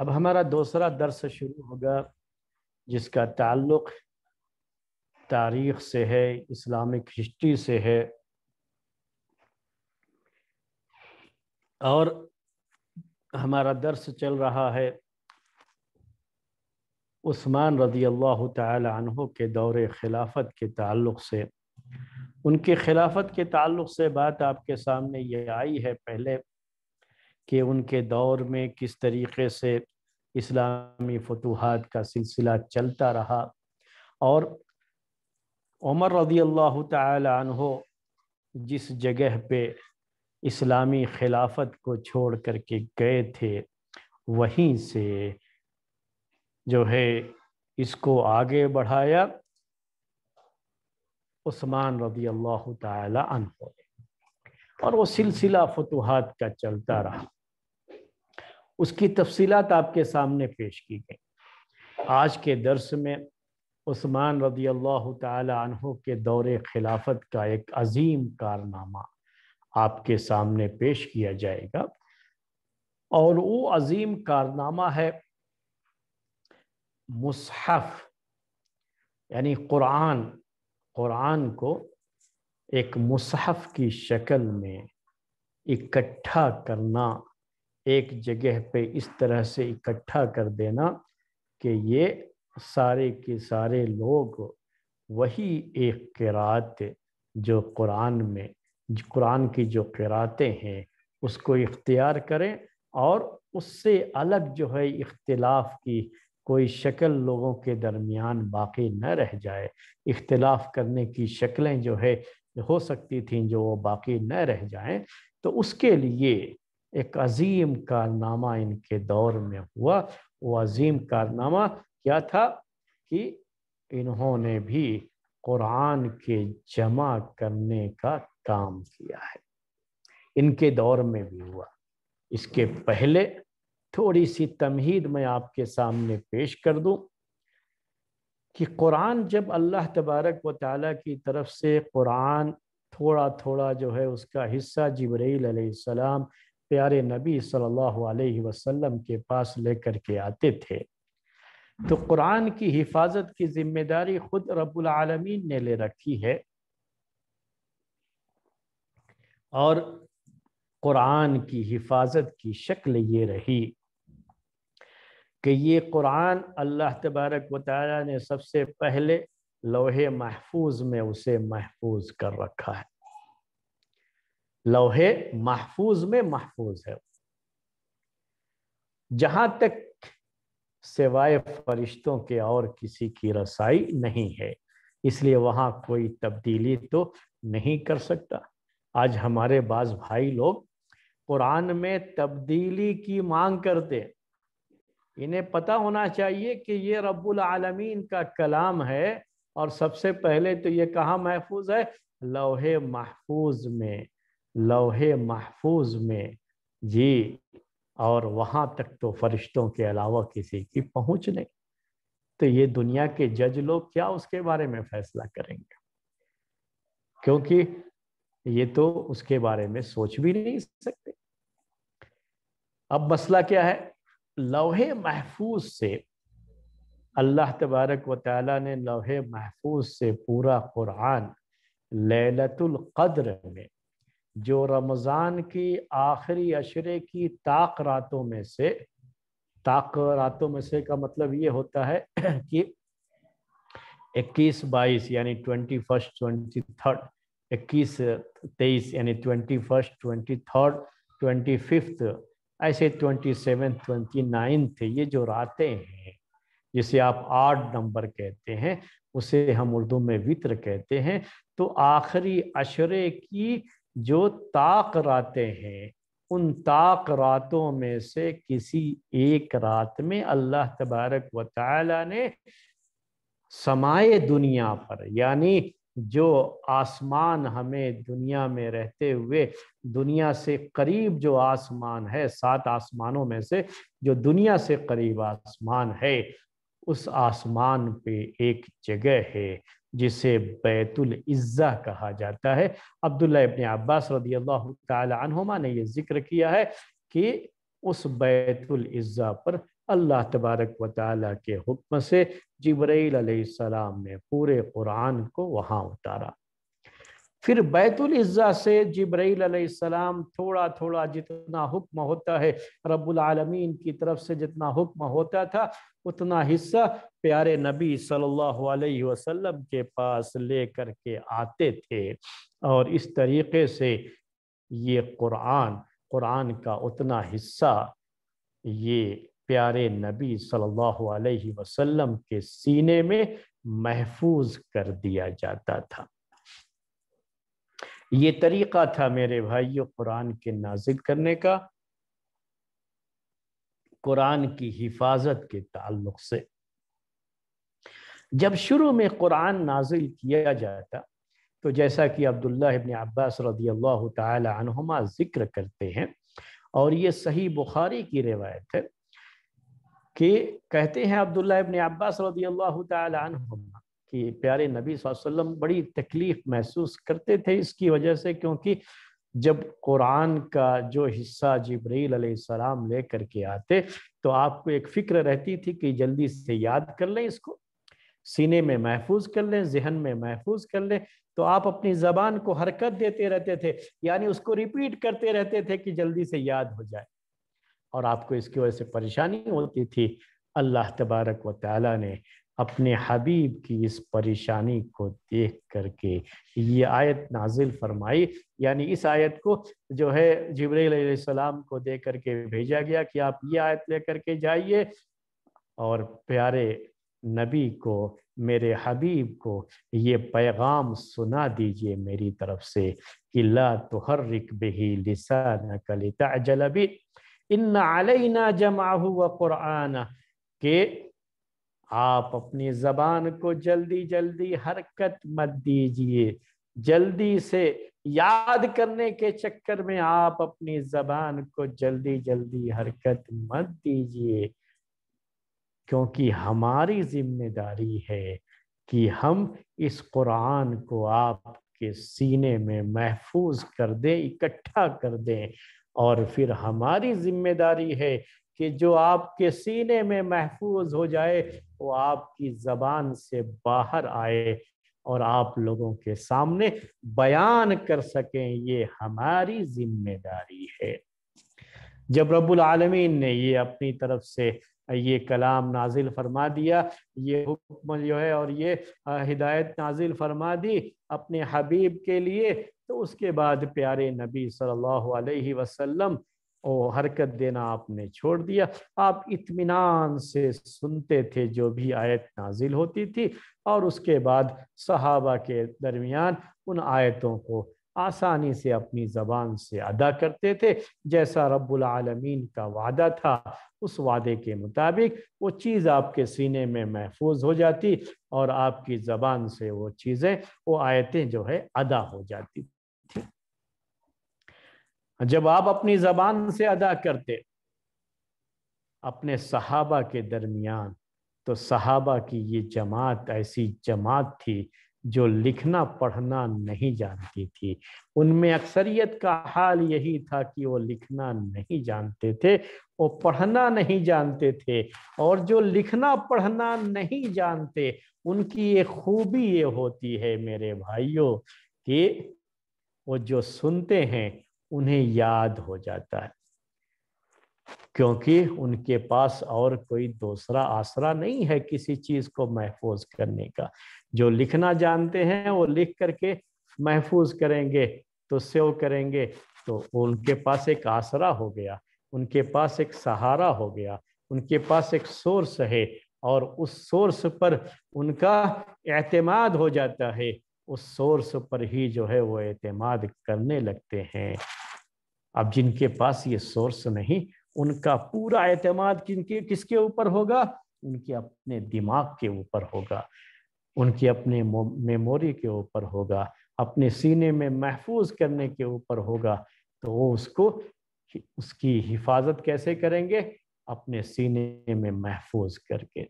अब हमारा दूसरा दर्स शुरू होगा जिसका ताल्लुक़ तारीख़ से है इस्लामिक हिस्ट्री से है और हमारा दर्स चल रहा है उस्मान रदी अल्लाह तहों के दौर खिलाफत के ताल्लुक़ से उनके खिलाफत के ताल्लुक़ से बात आपके सामने ये आई है पहले कि उनके दौर में किस तरीके से इस्लामी फतूहत का सिलसिला चलता रहा और उमर रदी अल्लाह तहो जिस जगह पे इस्लामी खिलाफत को छोड़ कर के गए थे वहीं से जो है इसको आगे बढ़ाया उस्मान रदी अल्लाह तहो और वो सिलसिला फतूहत का चलता रहा उसकी तफसीलात आपके सामने पेश की गई आज के दर्स में उस्मान रदी अल्लाह तहों के दौर खिलाफत का एक अजीम कारनामा आपके सामने पेश किया जाएगा और वो अजीम कारनामा है मुसहफ़ यानी क़ुरान क़ुरान को एक मुसहफ़ की शक्ल में इकट्ठा करना एक जगह पे इस तरह से इकट्ठा कर देना कि ये सारे के सारे लोग वही एक किरात जो कुरान में कुरान की जो किरातें हैं उसको इख्तियार करें और उससे अलग जो है इख्तलाफ की कोई शक्ल लोगों के दरमियान बाकी न रह जाए इख्तिलाफ करने की शक्लें जो है हो सकती थी जो वो बाकी न रह जाएं तो उसके लिए एक अजीम कारनामा इनके दौर में हुआ वो अजीम कारनामा क्या था कि इन्होंने भी कुरान के जमा करने का काम किया है इनके दौर में भी हुआ इसके पहले थोड़ी सी तमहीद मैं आपके सामने पेश कर दूं कि कुरान जब अल्लाह तबारक व ताला की तरफ से कुरान थोड़ा थोड़ा जो है उसका हिस्सा जबरील सलाम प्यारे नबी सल्लल्लाहु अलैहि वसल्लम के पास लेकर के आते थे तो कुरान की हिफाजत की जिम्मेदारी खुद रब्बुल आलमीन ने ले रखी है और कुरान की हिफाजत की शक्ल ये रही कि ये कुरान अल्लाह तबारक वाली ने सबसे पहले लोहे महफूज में उसे महफूज कर रखा है लोहे महफूज में महफूज है जहां तक सिवाय फरिश्तों के और किसी की रसाई नहीं है इसलिए वहां कोई तब्दीली तो नहीं कर सकता आज हमारे बाज भाई लोग कुरान में तब्दीली की मांग करते इन्हें पता होना चाहिए कि ये रब्बुल आलमीन का कलाम है और सबसे पहले तो ये कहाँ महफूज है लोहे महफूज में लोहे महफूज में जी और वहाँ तक तो फरिश्तों के अलावा किसी की पहुँच नहीं तो ये दुनिया के जज लोग क्या उसके बारे में फैसला करेंगे क्योंकि ये तो उसके बारे में सोच भी नहीं सकते अब मसला क्या है लोहे महफूज से अल्लाह तबारक व ताली ने लोहे महफूज से पूरा कुरान लैलतुल कद्र में जो रमज़ान की आखिरी अशरे की ताक रातों में से ताक रातों में से का मतलब ये होता है कि 21 बाईस यानी ट्वेंटी फर्स्ट ट्वेंटी थर्ड इक्कीस तेईस यानी twenty first twenty third twenty fifth ऐसे ट्वेंटी सेवन ट्वेंटी नाइन्थ ये जो रातें हैं जिसे आप आठ नंबर कहते हैं उसे हम उर्दू में वित्र कहते हैं तो आखिरी अशरे की जो ताक रातें हैं उन ताक रातों में से किसी एक रात में अल्लाह तबारक व ने समाए दुनिया पर यानी जो आसमान हमें दुनिया में रहते हुए दुनिया से करीब जो आसमान है सात आसमानों में से जो दुनिया से करीब आसमान है उस आसमान पे एक जगह है जिसे बैतुल इज़्ज़ा कहा जाता है अब्दुल्ला इबन अब्बास रदी अल्लाह तुमा ने यह जिक्र किया है कि उस बैतुल इज़्ज़ा पर अल्लाह तबारक व ताली के हुक्म से जबरील सलाम ने पूरे कुरान को वहाँ उतारा फिर बैतुल इज़्ज़ा से जिब्राईल थोड़ा थोड़ा जितना हुक्म होता है रब्बुल आलमीन की तरफ से जितना हुक्म होता था उतना हिस्सा प्यारे नबी सल्लल्लाहु अलैहि वसल्लम के पास ले करके के आते थे और इस तरीके से ये कुरान कुरान का उतना हिस्सा ये प्यारे नबी सल्लल्लाहु अलैहि वसल्लम के सीने में महफूज कर दिया जाता था ये तरीक़ा था मेरे भाइयों कुरान के नाजिल करने का कुरान की हिफाजत के ताल्लुक से जब शुरू में कुरान नाजिल किया जाता तो जैसा कि अब्दुल्ला इबन अब्बास रदी अल्लाह तुमा ज़िक्र करते हैं और ये सही बुखारी की रिवायत है कि कहते हैं अब्दुल्ला इबन अब्बास रदी अल्लाह तुमा कि प्यारे नबी वसल्लम बड़ी तकलीफ महसूस करते थे इसकी वजह से क्योंकि जब कुरान का जो हिस्सा जबरील सलाम लेकर के आते तो आपको एक फिक्र रहती थी कि जल्दी से याद कर लें इसको सीने में महफूज कर लें जहन में महफूज कर लें तो आप अपनी ज़बान को हरकत देते रहते थे यानी उसको रिपीट करते रहते थे कि जल्दी से याद हो जाए और आपको इसकी वजह से परेशानी होती थी अल्लाह तबारक व ताली ने अपने हबीब की इस परेशानी को देख करके ये आयत नाजिल फरमाई यानी इस आयत को जो है जबरीसलाम को दे करके भेजा गया कि आप ये आयत लेकर के जाइए और प्यारे नबी को मेरे हबीब को ये पैगाम सुना दीजिए मेरी तरफ से कि ला तो हर रिक बेही न कलिता जलबी इन ना जमा हुआ कुरआना के आप अपनी जबान को जल्दी जल्दी हरकत मत दीजिए जल्दी से याद करने के चक्कर में आप अपनी जबान को जल्दी जल्दी हरकत मत दीजिए क्योंकि हमारी जिम्मेदारी है कि हम इस कुरान को आपके सीने में महफूज कर दें इकट्ठा कर दें और फिर हमारी जिम्मेदारी है कि जो आपके सीने में महफूज हो जाए वो तो आपकी जबान से बाहर आए और आप लोगों के सामने बयान कर सकें ये हमारी जिम्मेदारी है जब रबुल आलमीन ने ये अपनी तरफ से ये कलाम नाजिल फरमा दिया ये हुक्म जो है और ये हिदायत नाजिल फरमा दी अपने हबीब के लिए तो उसके बाद प्यारे नबी सल्लल्लाहु अलैहि वसल्लम ओ हरकत देना आपने छोड़ दिया आप इतमान से सुनते थे जो भी आयत नाजिल होती थी और उसके बाद सहाबा के दरमियान उन आयतों को आसानी से अपनी ज़बान से अदा करते थे जैसा रब्बुल का वादा था उस वादे के मुताबिक वो चीज़ आपके सीने में महफूज हो जाती और आपकी ज़बान से वो चीज़ें वो आयतें जो है अदा हो जाती जब आप अपनी जबान से अदा करते अपने सहाबा के दरमियान तो सहाबा की ये जमात ऐसी जमात थी जो लिखना पढ़ना नहीं जानती थी उनमें अक्सरियत का हाल यही था कि वो लिखना नहीं जानते थे वो पढ़ना नहीं जानते थे और जो लिखना पढ़ना नहीं जानते उनकी ये खूबी ये होती है मेरे भाइयों कि वो जो सुनते हैं उन्हें याद हो जाता है क्योंकि उनके पास और कोई दूसरा आसरा नहीं है किसी चीज को महफूज करने का जो लिखना जानते हैं वो लिख करके महफूज करेंगे तो सेव करेंगे तो उनके पास एक आसरा हो गया उनके पास एक सहारा हो गया उनके पास एक सोर्स है और उस सोर्स पर उनका एतमाद हो जाता है उस सोर्स पर ही जो है वो एतमाद करने लगते हैं अब जिनके पास ये सोर्स नहीं उनका पूरा एतमाद किनके किसके ऊपर होगा उनके अपने दिमाग के ऊपर होगा उनके अपने मेमोरी के ऊपर होगा अपने सीने में महफूज करने के ऊपर होगा तो वो उसको उसकी हिफाजत कैसे करेंगे अपने सीने में महफूज करके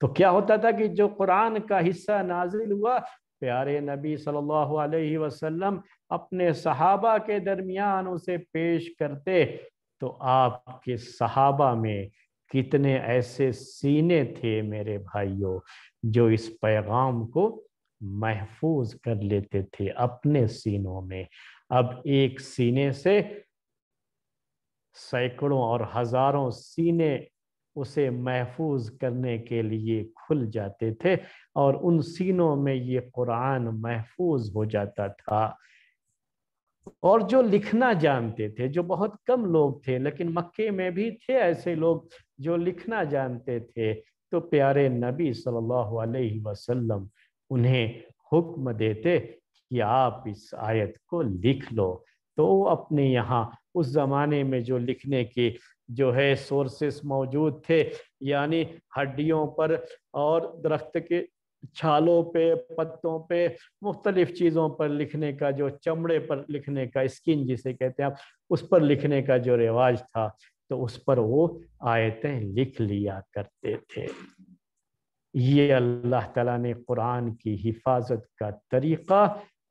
तो क्या होता था कि जो कुरान का हिस्सा नाजिल हुआ प्यारे नबी सल्लल्लाहु अलैहि वसल्लम अपने सहाबा के दरमियान उसे पेश करते तो आपके सहाबा में कितने ऐसे सीने थे मेरे भाइयों जो इस पैगाम को महफूज कर लेते थे अपने सीनों में अब एक सीने से सैकड़ों और हजारों सीने उसे महफूज करने के लिए खुल जाते थे और उन सीनों में ये कुरान महफूज हो जाता था और जो लिखना जानते थे जो बहुत कम लोग थे लेकिन मक्के में भी थे ऐसे लोग जो लिखना जानते थे तो प्यारे नबी सल्लल्लाहु अलैहि वसल्लम उन्हें हुक्म देते कि आप इस आयत को लिख लो तो अपने यहाँ उस ज़माने में जो लिखने के जो है सोर्सेस मौजूद थे यानी हड्डियों पर और दरख्त के छालों पे पत्तों पे मुख्तलिफ चीज़ों पर लिखने का जो चमड़े पर लिखने का स्किन जिसे कहते हैं आप उस पर लिखने का जो रिवाज था तो उस पर वो आयतें लिख लिया करते थे ये अल्लाह तला ने कुरान की हिफाजत का तरीक़ा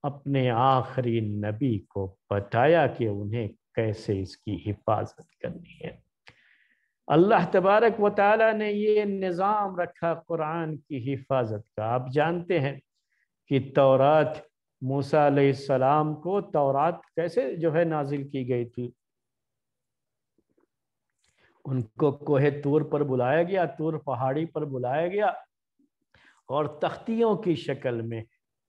अपने आखिरी नबी को बताया कि उन्हें कैसे इसकी हिफाजत करनी है अल्लाह तबारक व ताली ने ये निज़ाम रखा कुरान की हिफाजत का आप जानते हैं कि तौरात मूसा सलाम को तौरात कैसे जो है नाजिल की गई थी उनको कोहे तूर पर बुलाया गया तूर पहाड़ी पर बुलाया गया और तख्तियों की शक्ल में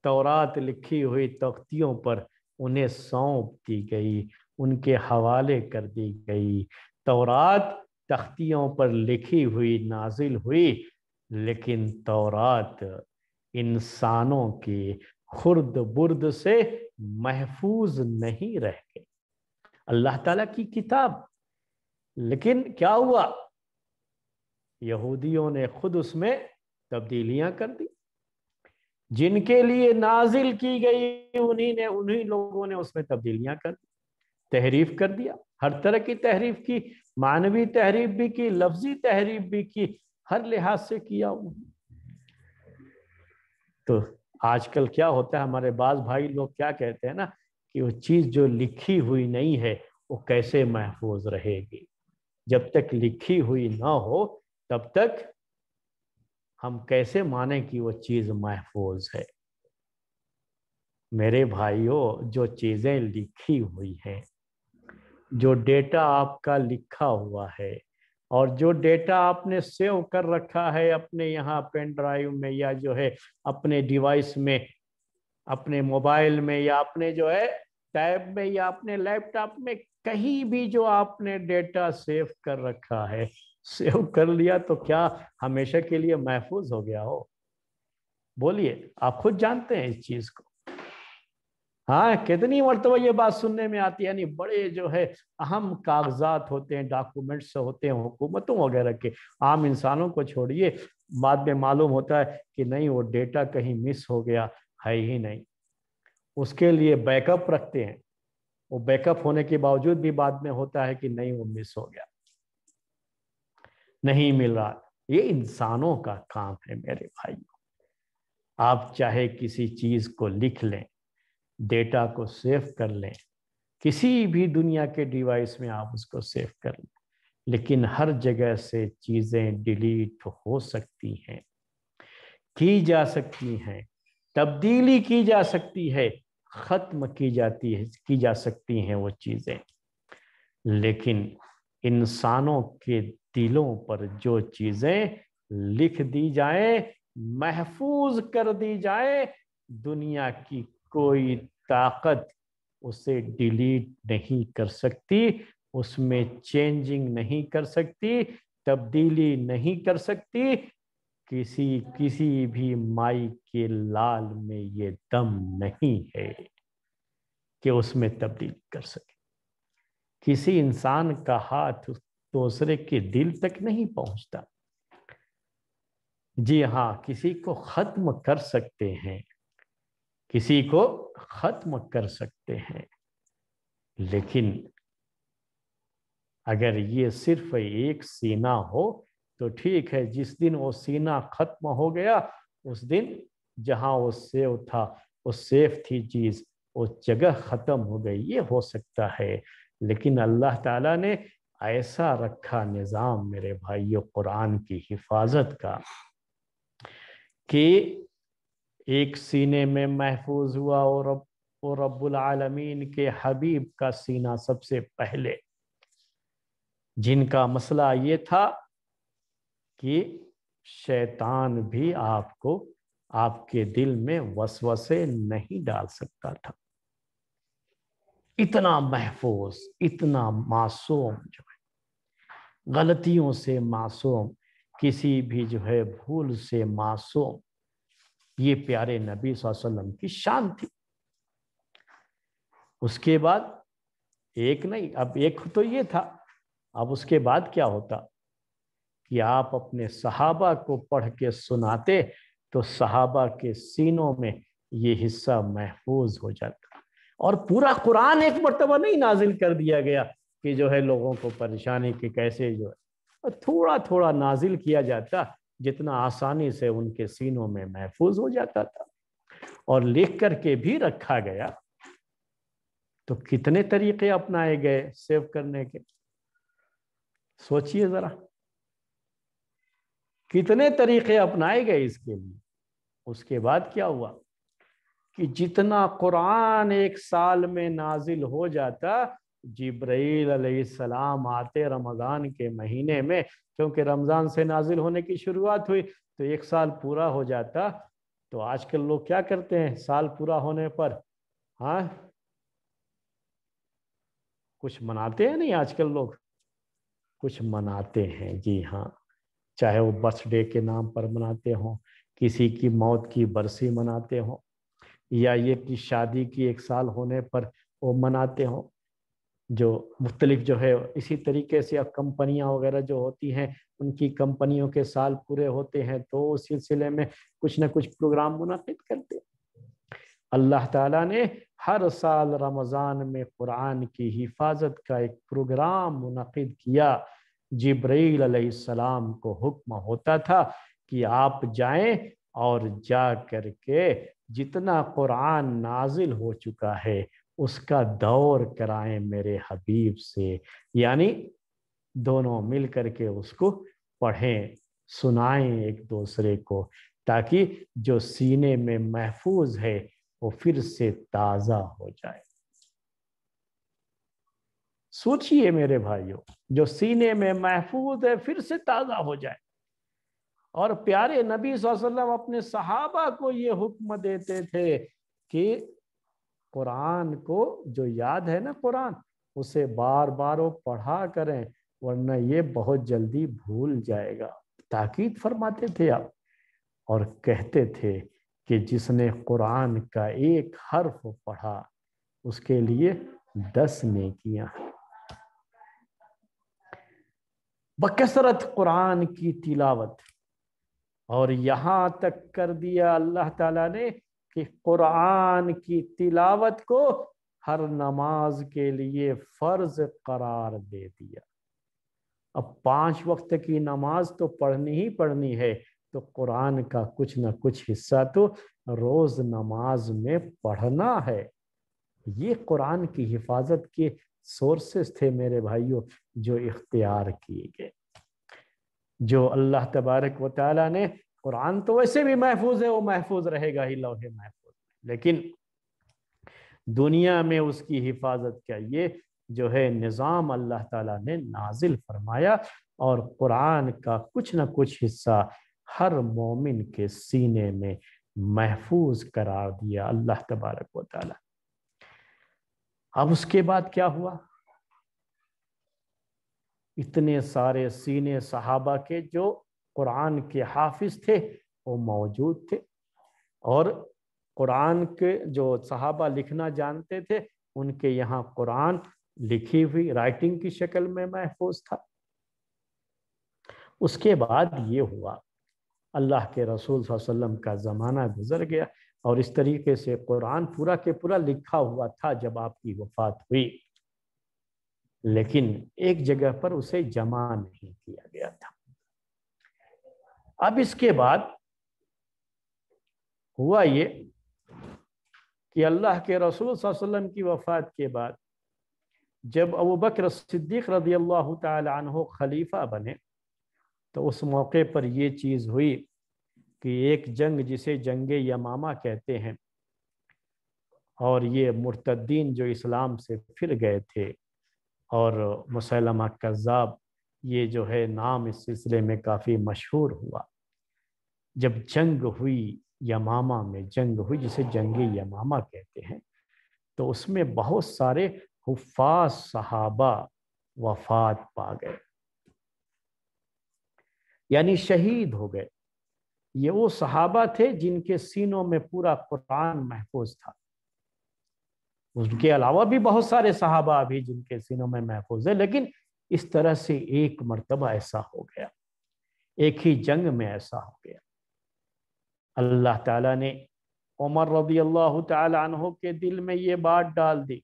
तौरात लिखी हुई तख्तियों पर उन्हें सौंप दी गई उनके हवाले कर दी गई तौरात तख्तियों पर लिखी हुई नाजिल हुई लेकिन तौरात इंसानों के खुर्द बुर्द से महफूज नहीं रह गई अल्लाह ताला की किताब लेकिन क्या हुआ यहूदियों ने खुद उसमें तब्दीलियां कर दी जिनके लिए नाजिल की गई उन्हीं ने उन्हीं लोगों ने उसमें तब्दीलियां कर दी तहरीफ कर दिया हर तरह की तहरीफ की मानवी तहरीब भी की लफ्जी तहरीब भी की हर लिहाज से किया तो आजकल क्या होता है हमारे बाज भाई लोग क्या कहते हैं ना कि वो चीज़ जो लिखी हुई नहीं है वो कैसे महफूज रहेगी जब तक लिखी हुई ना हो तब तक हम कैसे माने कि वो चीज़ महफूज है मेरे भाइयों जो चीज़ें लिखी हुई हैं जो डेटा आपका लिखा हुआ है और जो डेटा आपने सेव कर रखा है अपने यहाँ पेन ड्राइव में या जो है अपने डिवाइस में अपने मोबाइल में या अपने जो है टैब में या अपने लैपटॉप में कहीं भी जो आपने डेटा सेव कर रखा है सेव कर लिया तो क्या हमेशा के लिए महफूज हो गया हो बोलिए आप खुद जानते हैं इस चीज को हाँ कितनी मरतबा ये बात सुनने में आती है यानी बड़े जो है अहम कागजात होते हैं डॉक्यूमेंट्स होते हैं हुकूमतों वगैरह के आम इंसानों को छोड़िए बाद में मालूम होता है कि नहीं वो डेटा कहीं मिस हो गया है ही नहीं उसके लिए बैकअप रखते हैं वो बैकअप होने के बावजूद भी बाद में होता है कि नहीं वो मिस हो गया नहीं मिल रहा ये इंसानों का काम है मेरे भाइयों आप चाहे किसी चीज को लिख लें डेटा को सेव कर लें किसी भी दुनिया के डिवाइस में आप उसको सेव कर लें लेकिन हर जगह से चीज़ें डिलीट हो सकती हैं की जा सकती हैं तब्दीली की जा सकती है ख़त्म की जाती है की जा सकती हैं वो चीज़ें लेकिन इंसानों के दिलों पर जो चीज़ें लिख दी जाए महफूज कर दी जाए दुनिया की कोई ताकत उसे डिलीट नहीं कर सकती उसमें चेंजिंग नहीं कर सकती तब्दीली नहीं कर सकती किसी किसी भी माई के लाल में ये दम नहीं है कि उसमें तब्दीली कर सके किसी इंसान का हाथ दूसरे के दिल तक नहीं पहुंचता जी हाँ किसी को खत्म कर सकते हैं किसी को खत्म कर सकते हैं लेकिन अगर ये सिर्फ एक सीना हो तो ठीक है जिस दिन वो सीना खत्म हो गया उस दिन जहां वो सेव था वो सेफ थी चीज़ वो जगह ख़त्म हो गई ये हो सकता है लेकिन अल्लाह ताला ने ऐसा रखा निज़ाम मेरे भाइयों कुरान की हिफाजत का कि एक सीने में महफूज हुआ और रब और रब्बुल आलमीन के हबीब का सीना सबसे पहले जिनका मसला ये था कि शैतान भी आपको आपके दिल में वसवसे नहीं डाल सकता था इतना महफूज इतना मासूम जो है गलतियों से मासूम किसी भी जो है भूल से मासूम ये प्यारे नबी वसल्लम की शान थी उसके बाद एक नहीं अब एक तो ये था अब उसके बाद क्या होता कि आप अपने सहाबा को पढ़ के सुनाते तो सहाबा के सीनों में ये हिस्सा महफूज हो जाता और पूरा कुरान एक मरतबा नहीं नाजिल कर दिया गया कि जो है लोगों को परेशानी कि कैसे जो है थोड़ा थोड़ा नाजिल किया जाता जितना आसानी से उनके सीनों में महफूज हो जाता था और लिख करके भी रखा गया तो कितने तरीके अपनाए गए सेव करने के सोचिए जरा कितने तरीके अपनाए गए इसके लिए उसके बाद क्या हुआ कि जितना कुरान एक साल में नाजिल हो जाता जब्राईल आते रमज़ान के महीने में क्योंकि रमज़ान से नाजिल होने की शुरुआत हुई तो एक साल पूरा हो जाता तो आजकल लोग क्या करते हैं साल पूरा होने पर हाँ कुछ मनाते हैं नहीं आजकल लोग कुछ मनाते हैं जी हाँ चाहे वो बर्थडे के नाम पर मनाते हों किसी की मौत की बरसी मनाते हों या ये कि शादी की एक साल होने पर वो मनाते हों जो मुख्तलिफ जो है इसी तरीके से अब कंपनियाँ वगैरह जो होती हैं उनकी कंपनियों के साल पूरे होते हैं तो उस सिलसिले में कुछ ना कुछ प्रोग्राम मुनद करते अल्लाह ताला ने हर साल रमज़ान में कुरान की हिफाजत का एक प्रोग्राम मुनद किया जब्रील को हुक्म होता था कि आप जाएं और जा करके जितना कुरान नाजिल हो चुका है उसका दौर कराएं मेरे हबीब से यानी दोनों मिल करके उसको पढ़ें सुनाएं एक दूसरे को ताकि जो सीने में महफूज है वो फिर से ताज़ा हो जाए सोचिए मेरे भाइयों जो सीने में महफूज है फिर से ताज़ा हो जाए और प्यारे नबी वसल्लम अपने सहाबा को ये हुक्म देते थे कि कुरान को जो याद है ना कुरान उसे बार बार वो पढ़ा करें वरना ये बहुत जल्दी भूल जाएगा ताकीद फरमाते थे आप और कहते थे कि जिसने कुरान का एक हर्फ पढ़ा उसके लिए दस नेकियां बकसरत कुरान की तिलावत और यहाँ तक कर दिया अल्लाह ताला ने कि कुरान की तिलावत को हर नमाज के लिए फ़र्ज करार दे दिया अब पांच वक्त की नमाज तो पढ़नी ही पढ़नी है तो कुरान का कुछ ना कुछ हिस्सा तो रोज नमाज में पढ़ना है ये कुरान की हिफाजत के सोर्सेस थे मेरे भाइयों जो इख्तियार किए गए जो अल्लाह तबारक व ने कुरान तो वैसे भी महफूज है वो महफूज रहेगा ही लोहे महफूज लेकिन दुनिया में उसकी हिफाजत का ये जो है निज़ाम अल्लाह ताला ने नाजिल फरमाया और कुरान का कुछ ना कुछ हिस्सा हर मोमिन के सीने में महफूज करार दिया अल्लाह तबारक व ताला अब उसके बाद क्या हुआ इतने सारे सीने सहाबा के जो कुरान के हाफिज थे वो मौजूद थे और कुरान के जो सहाबा लिखना जानते थे उनके यहाँ कुरान लिखी हुई राइटिंग की शक्ल में महफूज था उसके बाद ये हुआ अल्लाह के रसूल सल्लम का ज़माना गुजर गया और इस तरीके से कुरान पूरा के पूरा लिखा हुआ था जब आपकी वफात हुई लेकिन एक जगह पर उसे जमा नहीं किया गया अब इसके बाद हुआ ये कि अल्लाह के रसूल वसल्लम की वफ़ात के बाद जब अबू बकर सिद्दीक रदी अल्लाह तहो खलीफा बने तो उस मौके पर ये चीज़ हुई कि एक जंग जिसे जंग यमामा कहते हैं और ये मुर्तदीन जो इस्लाम से फिर गए थे और मुसलमा कज़ाब ये जो है नाम इस सिलसिले में काफ़ी मशहूर हुआ जब जंग हुई यमामा में जंग हुई जिसे जंग यमामा कहते हैं तो उसमें बहुत सारे हुफाज सहाबा वफात पा गए यानी शहीद हो गए ये वो सहाबा थे जिनके सीनों में पूरा कुरान महफूज था उसके अलावा भी बहुत सारे सहाबा अभी जिनके सीनों में महफूज है लेकिन इस तरह से एक मर्तबा ऐसा हो गया एक ही जंग में ऐसा हो गया अल्लाह ताला ने उमर रदी अल्लाह तहों के दिल में ये बात डाल दी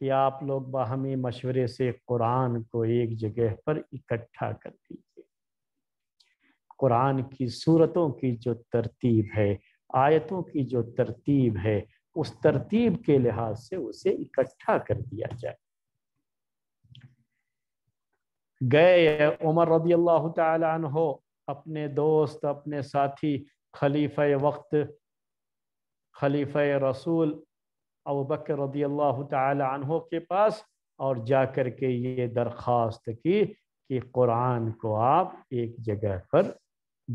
कि आप लोग बाहमी मशवरे से कुरान को एक जगह पर इकट्ठा कर दीजिए कुरान की सूरतों की जो तरतीब है आयतों की जो तरतीब है उस तरतीब के लिहाज से उसे इकट्ठा कर दिया जाए गए उमर रदी अल्लाह तहो अपने दोस्त अपने साथी खलीफ वक्त खलीफ रसूल अब बकर रदी अल्लाह तहो के पास और जा कर के ये दरख्वास्त की कि कुरान को आप एक जगह पर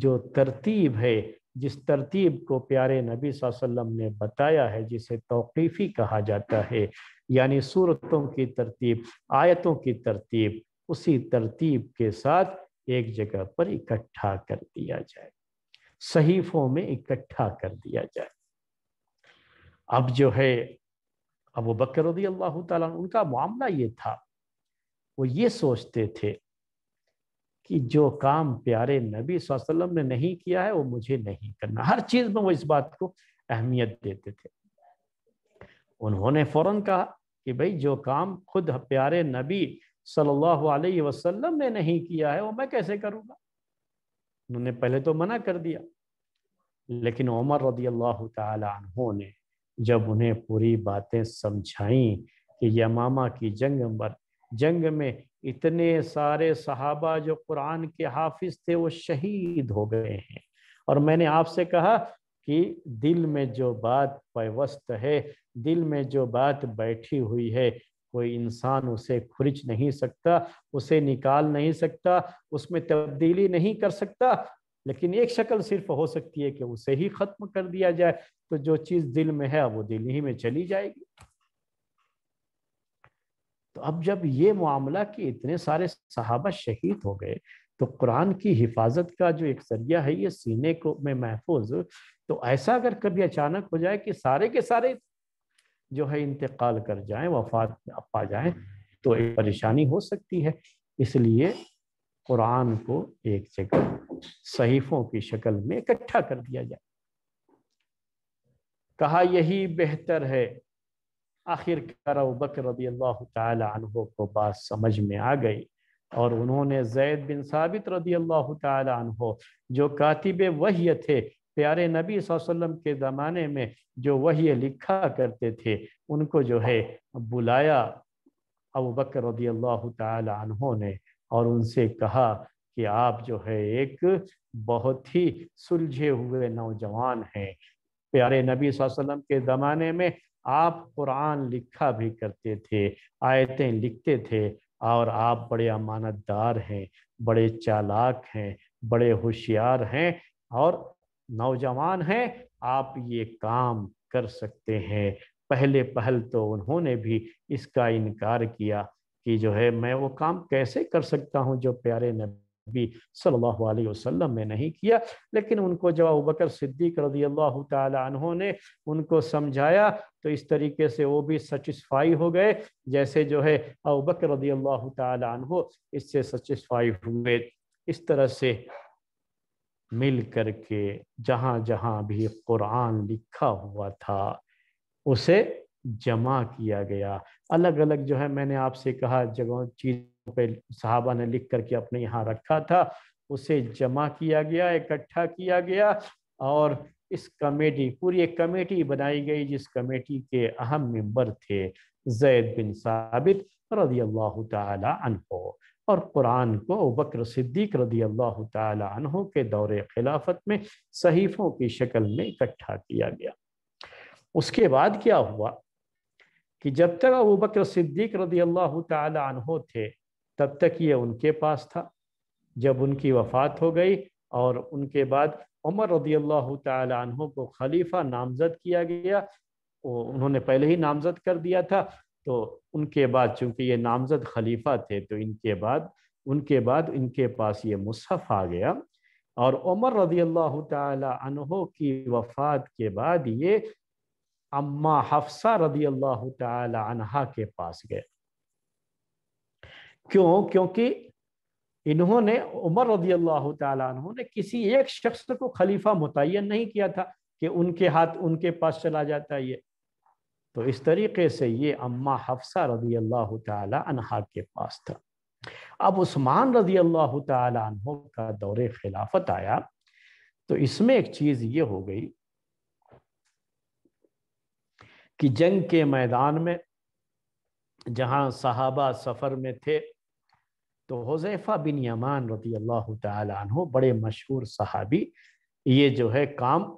जो तरतीब है जिस तरतीब को प्यारे नबी सल्लम ने बताया है जिसे तौकीफ़ी कहा जाता है यानी सूरतों की तरतीब आयतों की तरतीब उसी तरतीब के साथ एक जगह पर इकट्ठा कर दिया जाए सहीफों में इकट्ठा कर दिया जाए अब जो है अबू बकर अल्लाह उनका मामला ये था वो ये सोचते थे कि जो काम प्यारे नबी वसल्लम ने नहीं किया है वो मुझे नहीं करना हर चीज में वो इस बात को अहमियत देते थे उन्होंने फौरन कहा कि भाई जो काम खुद प्यारे नबी सल्लल्लाहु अलैहि वसल्लम ने नहीं किया है वो मैं कैसे करूँगा उन्होंने पहले तो मना कर दिया लेकिन उमर रदी अल्लाह तहों ने जब उन्हें पूरी बातें समझाई कि यमामा की जंग पर जंग में इतने सारे सहाबा जो कुरान के हाफिज थे वो शहीद हो गए हैं और मैंने आपसे कहा कि दिल में जो बात पैवस्त है दिल में जो बात बैठी हुई है कोई इंसान उसे खुरिच नहीं सकता उसे निकाल नहीं सकता उसमें तब्दीली नहीं कर सकता लेकिन एक शक्ल सिर्फ हो सकती है कि उसे ही खत्म कर दिया जाए तो जो चीज दिल में है वो दिल ही में चली जाएगी तो अब जब ये मामला कि इतने सारे सहाबा शहीद हो गए तो कुरान की हिफाजत का जो एक जरिया है ये सीने को में महफूज तो ऐसा अगर कभी अचानक हो जाए कि सारे के सारे जो है इंतकाल कर जाए वफात पा जाए हम्म। तो एक परेशानी हो सकती है इसलिए कुरान को एक जगह सहीफों की शक्ल में इकट्ठा कर दिया जाए कहा यही बेहतर है आखिरकार बकर अल्लाह तहों को बात समझ में आ गई और उन्होंने जैद बिन साबित रदी अल्लाह तहों जो कातिब वही थे प्यारे नबी वसल्लम के ज़माने में जो वही लिखा करते थे उनको जो है बुलाया अब बकर ने और उनसे कहा कि आप जो है एक बहुत ही सुलझे हुए नौजवान हैं प्यारे नबी वसल्लम के ज़माने में आप कुरान लिखा भी करते थे आयतें लिखते थे और आप बड़े अमानतदार हैं बड़े चालाक हैं बड़े होशियार हैं और नौजवान हैं आप ये काम कर सकते हैं पहले पहल तो उन्होंने भी इसका इनकार किया कि जो है मैं वो काम कैसे कर सकता हूँ जो प्यारे नबी सल्लल्लाहु अलैहि वसल्लम ने नहीं किया लेकिन उनको जब अबू बकर सिद्दीक रजी अल्लाह तहों ने उनको समझाया तो इस तरीके से वो भी सेटिस्फाई हो गए जैसे जो है अबू बकर रजी अल्लाह तहों इससे सेटिस्फाई हुए इस तरह से मिल कर के जहाँ जहाँ भी कुरान लिखा हुआ था उसे जमा किया गया अलग अलग जो है मैंने आपसे कहा जगहों चीज़ों पे साहबा ने लिख करके अपने यहाँ रखा था उसे जमा किया गया इकट्ठा किया गया और इस कमेटी पूरी एक कमेटी बनाई गई जिस कमेटी के अहम मेंबर थे जैद बिन साबित रजी अल्लाह तहो और कुरान को बकर सिद्दीक रदी अल्लाह तहों के दौरे खिलाफत में सहीफ़ों की शक्ल में इकट्ठा किया गया उसके बाद क्या हुआ कि जब तक अबू बकर सिद्दीक रदी अल्लाह तहों थे तब तक ये उनके पास था जब उनकी वफ़ात हो गई और उनके बाद उमर रदी अल्लाह तहों को खलीफा नामज़द किया गया उन्होंने पहले ही नामज़द कर दिया था तो उनके बाद चूंकि ये नामजद खलीफा थे तो इनके बाद उनके बाद इनके पास ये मुसहफ आ गया और उमर रजी अल्लाह तहो की वफ़ात के बाद ये अम्मा हफ्सा रजी अल्लाह तहा के पास गए क्यों क्योंकि इन्होंने उमर रजी अल्लाह तहो ने किसी एक शख्स को खलीफा मुतन नहीं किया था कि उनके हाथ उनके पास चला जाता है ये तो इस तरीके से ये अम्मा हफ्सा रजी अल्लाह तहा के पास था अब उस्मान रजी अल्लाह तहों का दौर खिलाफत आया तो इसमें एक चीज़ ये हो गई कि जंग के मैदान में जहां सहाबा सफ़र में थे तो हुजैफा बिन यमान रजी अल्लाह तहों बड़े मशहूर सहाबी ये जो है काम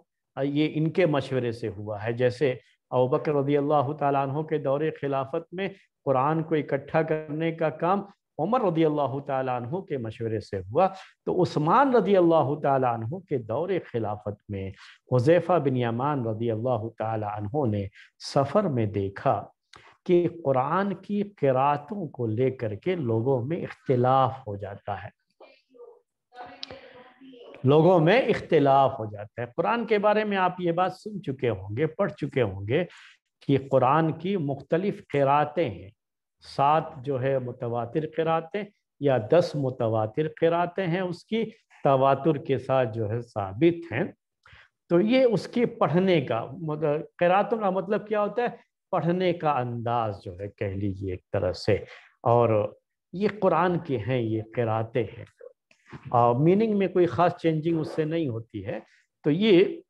ये इनके मशवरे से हुआ है जैसे अबकर रजी रदी अल्लाह तु के दौर खिलाफत में कुरान को इकट्ठा करने का काम उमर रदी अल्लाह तु के मशवरे से हुआ तो उस्मान रदी अल्लाह तु के दौर खिलाफत में हुजैफा बिन यमान रदी अल्लाह तु ने सफ़र में देखा कि कुरान की किरातों को लेकर के लोगों में इख्तलाफ हो जाता है लोगों में इख्तलाफ हो जाता है कुरान के बारे में आप ये बात सुन चुके होंगे पढ़ चुके होंगे कि कुरान की मुख्तलिफ किरातें हैं सात जो है मुतवातिर किरातें या दस मुतवातिर किरातें हैं उसकी तवातुर के साथ जो है साबित हैं तो ये उसकी पढ़ने का मतलब किरातों का मतलब क्या होता है पढ़ने का अंदाज जो है कह लीजिए एक तरह से और ये कुरान के हैं ये किरातें हैं मीनिंग में कोई खास चेंजिंग उससे नहीं होती है तो ये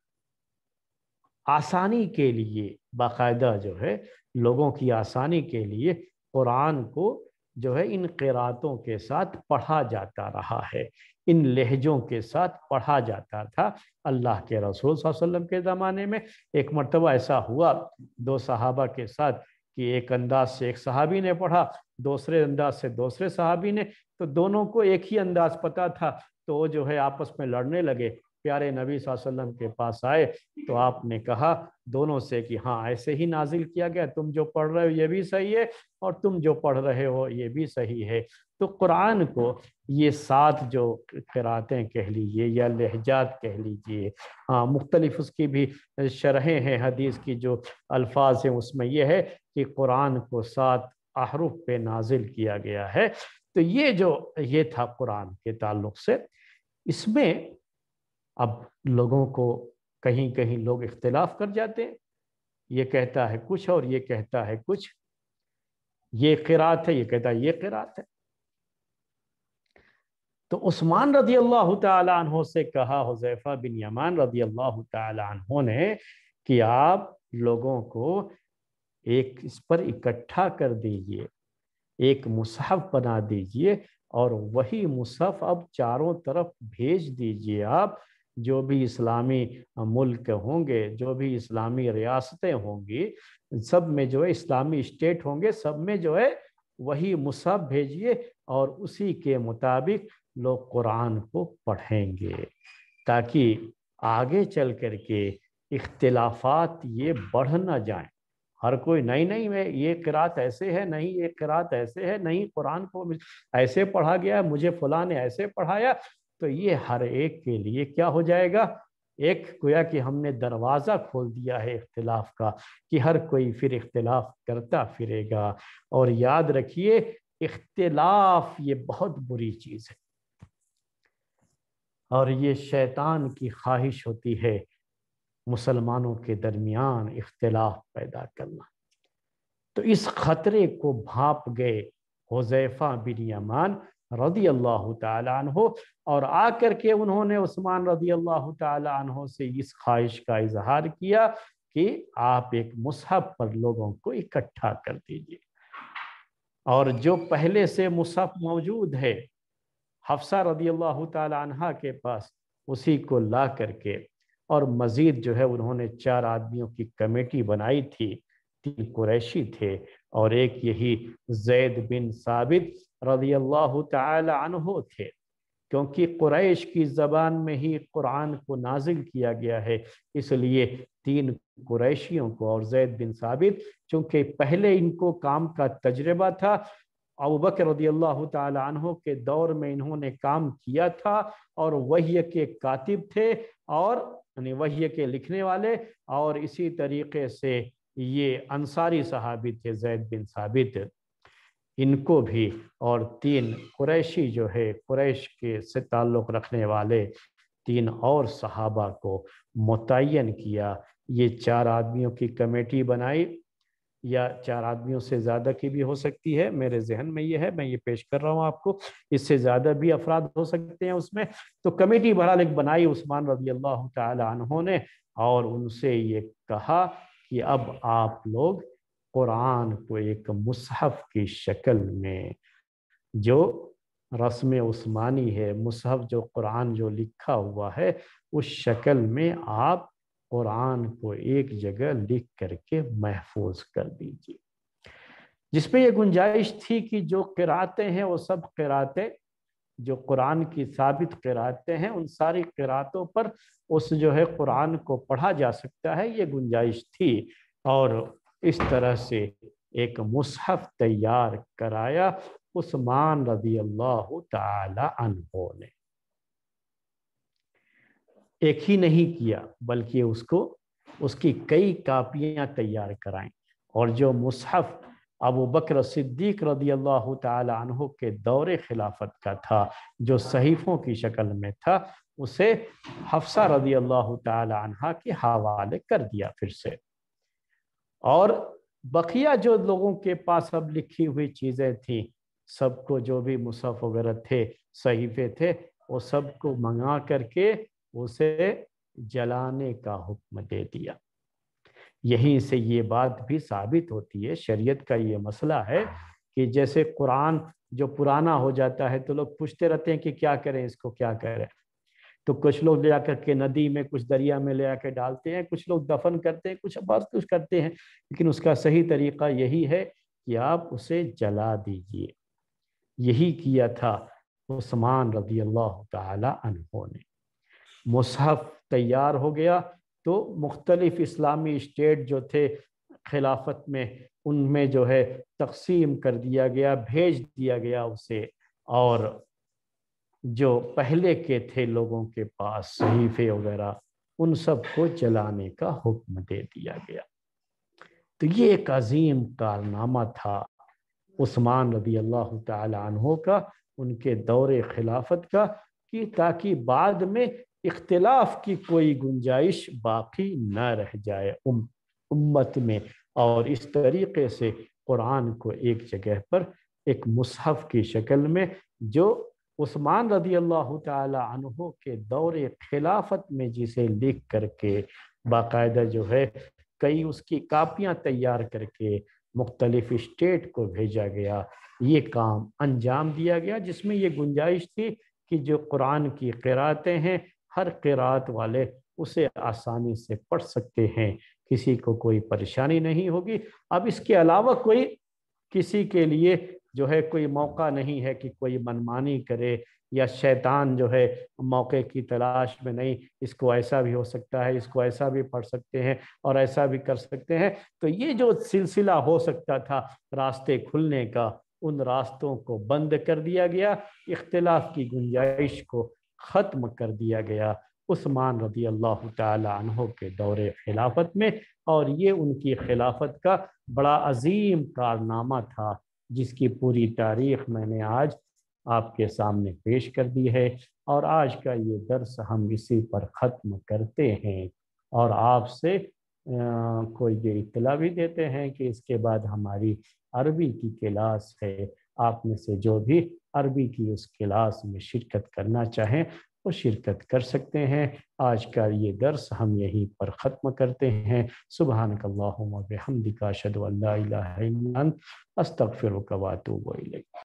आसानी के लिए बाकायदा जो है लोगों की आसानी के लिए कुरान को जो है इन किरातों के साथ पढ़ा जाता रहा है इन लहजों के साथ पढ़ा जाता था अल्लाह के रसूल वसल्लम के ज़माने में एक मरतबा ऐसा हुआ दो सहाबा के साथ कि एक अंदाज से एक सहाबी ने पढ़ा दूसरे अंदाज से दूसरे सहाबी ने तो दोनों को एक ही अंदाज पता था तो वो जो है आपस में लड़ने लगे प्यारे नबी वसल्लम के पास आए तो आपने कहा दोनों से कि हाँ ऐसे ही नाजिल किया गया तुम जो पढ़ रहे हो ये भी सही है और तुम जो पढ़ रहे हो ये भी सही है तो कुरान को ये सात जो करातें कह लीजिए या लहजात कह लीजिए हाँ मुख्तलिफ उसकी भी शरहें हैं हदीस की जो अल्फाज हैं उसमें यह है कि कुरान को सात आहरुफ पे नाजिल किया गया है तो ये जो ये था कुरान के ताल्लुक से इसमें अब लोगों को कहीं कहीं लोग इख्तलाफ कर जाते हैं ये कहता है कुछ और ये कहता है कुछ ये किरात है ये कहता है ये किरात है तो उस्मान रदी अल्लाह तहों से कहा हुजैफा बिन यमान रदी अल्लाह तहों ने कि आप लोगों को एक इस पर इकट्ठा कर दीजिए एक मुसाफ बना दीजिए और वही मुसहफ अब चारों तरफ भेज दीजिए आप जो भी इस्लामी मुल्क होंगे जो भी इस्लामी रियासतें होंगी सब में जो है इस्लामी स्टेट होंगे सब में जो है वही मुसहफ भेजिए और उसी के मुताबिक लोग कुरान को पढ़ेंगे ताकि आगे चल करके के इख्तलाफात ये बढ़ ना जाए हर कोई नहीं नहीं मैं ये किरात ऐसे है नहीं ये किरात ऐसे है नहीं कुरान को ऐसे पढ़ा गया मुझे फुला ने ऐसे पढ़ाया तो ये हर एक के लिए क्या हो जाएगा एक गोया कि हमने दरवाज़ा खोल दिया है इख्तिलाफ का कि हर कोई फिर इख्तिलाफ करता फिरेगा और याद रखिए इख्तिलाफ ये बहुत बुरी चीज़ है और ये शैतान की ख्वाहिश होती है मुसलमानों के दरमियान इख्तलाफ पैदा करना तो इस खतरे को भाप गए होजैफा बिन यमान रदी अल्लाह तहो और आकर के उन्होंने उस्मान रदी अल्लाह तहो से इस ख्वाहिश का इजहार किया कि आप एक मुसहब पर लोगों को इकट्ठा कर दीजिए और जो पहले से मुसहब मौजूद है हफ्सा रदी अल्लाह तहा के पास उसी को ला करके और मज़ीद जो है उन्होंने चार आदमियों की कमेटी बनाई थी तीन कुरैशी थे और एक यही जैद बिन साबित रजी अल्लाह तहो थे क्योंकि कुरैश की ज़बान में ही कुरान को नाजिल किया गया है इसलिए तीन कुरैशियों को और जैद बिन साबित चूँकि पहले इनको काम का तजर्बा था अबू बकर रदी अल्लाह तहों के दौर में इन्होंने काम किया था और वही के कातिब थे और यानी वही के लिखने वाले और इसी तरीके से ये अंसारी सहाबी थे जैद बिन साबित इनको भी और तीन कुरैशी जो है कुरैश के से ताल्लुक़ रखने वाले तीन और सहाबा को मुतन किया ये चार आदमियों की कमेटी बनाई या चार आदमियों से ज़्यादा की भी हो सकती है मेरे जहन में ये है मैं ये पेश कर रहा हूँ आपको इससे ज़्यादा भी अफराद हो सकते हैं उसमें तो कमेटी बहरहाल एक बनाई उस्मान रजी अल्लाह तहों ने और उनसे ये कहा कि अब आप लोग कुरान को एक मुसहफ की शक्ल में जो रस्म उस्मानी है मुसहफ जो कुरान जो लिखा हुआ है उस शक्ल में आप कुरान को एक जगह लिख करके महफूज कर दीजिए जिसमें यह गुंजाइश थी कि जो किराते हैं वो सब किराते जो कुरान की साबित किराते हैं उन सारी किरातों पर उस जो है कुरान को पढ़ा जा सकता है ये गुंजाइश थी और इस तरह से एक मुसहफ तैयार कराया उस्मान रदी अल्लाह तन ने एक ही नहीं किया बल्कि उसको उसकी कई कापियाँ तैयार कराएं और जो मुसहफ़ अबू बकर सिद्दीक रदी अल्लाह तहों के दौरे खिलाफत का था जो सहीफ़ों की शक्ल में था उसे हफ्सा रदी अल्लाह तहा के हवाले कर दिया फिर से और बकिया जो लोगों के पास अब लिखी हुई चीज़ें थी सबको जो भी मुसफ़ वगैरह थे सहीफ़े थे वो सबको मंगा करके उसे जलाने का हुक्म दे दिया यहीं से ये बात भी साबित होती है शरीयत का ये मसला है कि जैसे कुरान जो पुराना हो जाता है तो लोग पूछते रहते हैं कि क्या करें इसको क्या करें तो कुछ लोग ले जाकर के नदी में कुछ दरिया में ले जाकर डालते हैं कुछ लोग दफन करते हैं कुछ बस कुछ करते हैं लेकिन उसका सही तरीका यही है कि आप उसे जला दीजिए यही किया था उस्मान रजी अल्लाह तहों ने मुसहफ़ तैयार हो गया तो मुख्तलिफ़ इस्लामी इस्टेट जो थे खिलाफत में उनमें जो है तकसीम कर दिया गया भेज दिया गया उसे और जो पहले के थे लोगों के पास सहीफे वगैरह उन सब को जलाने का हुक्म दे दिया गया तो ये एक अजीम कारनामा था उस्मान रदी अल्लाह तहों का उनके दौरे खिलाफत का कि ताकि बाद में इख्तलाफ की कोई गुंजाइश बाकी ना रह जाए उम, उम्मत में और इस तरीके से कुरान को एक जगह पर एक मुसहफ की शक्ल में जो उस्मान रदी अल्लाह तहों के दौर खिलाफत में जिसे लिख करके बाकायदा जो है कई उसकी कापियाँ तैयार करके मुख्तलिफ स्टेट को भेजा गया ये काम अंजाम दिया गया जिसमें ये गुंजाइश थी कि जो कुरान की किरातें हैं हर किरात वाले उसे आसानी से पढ़ सकते हैं किसी को कोई परेशानी नहीं होगी अब इसके अलावा कोई किसी के लिए जो है कोई मौका नहीं है कि कोई मनमानी करे या शैतान जो है मौके की तलाश में नहीं इसको ऐसा भी हो सकता है इसको ऐसा भी पढ़ सकते हैं और ऐसा भी कर सकते हैं तो ये जो सिलसिला हो सकता था रास्ते खुलने का उन रास्तों को बंद कर दिया गया इख्तलाफ की गुंजाइश को ख़त्म कर दिया गया उस्मान रदी अल्लाह तहों के दौरे खिलाफत में और ये उनकी खिलाफत का बड़ा अजीम कारनामा था जिसकी पूरी तारीख मैंने आज आपके सामने पेश कर दी है और आज का ये दर्स हम इसी पर ख़त्म करते हैं और आपसे कोई ये इतला भी देते हैं कि इसके बाद हमारी अरबी की क्लास है आप में से जो भी अरबी की उस क्लास में शिरकत करना चाहें वो शिरकत कर सकते हैं आज का ये दर्स हम यहीं पर ख़त्म करते हैं सुबह कल्लाम हमदिका शद अस्तफ़िर वातुब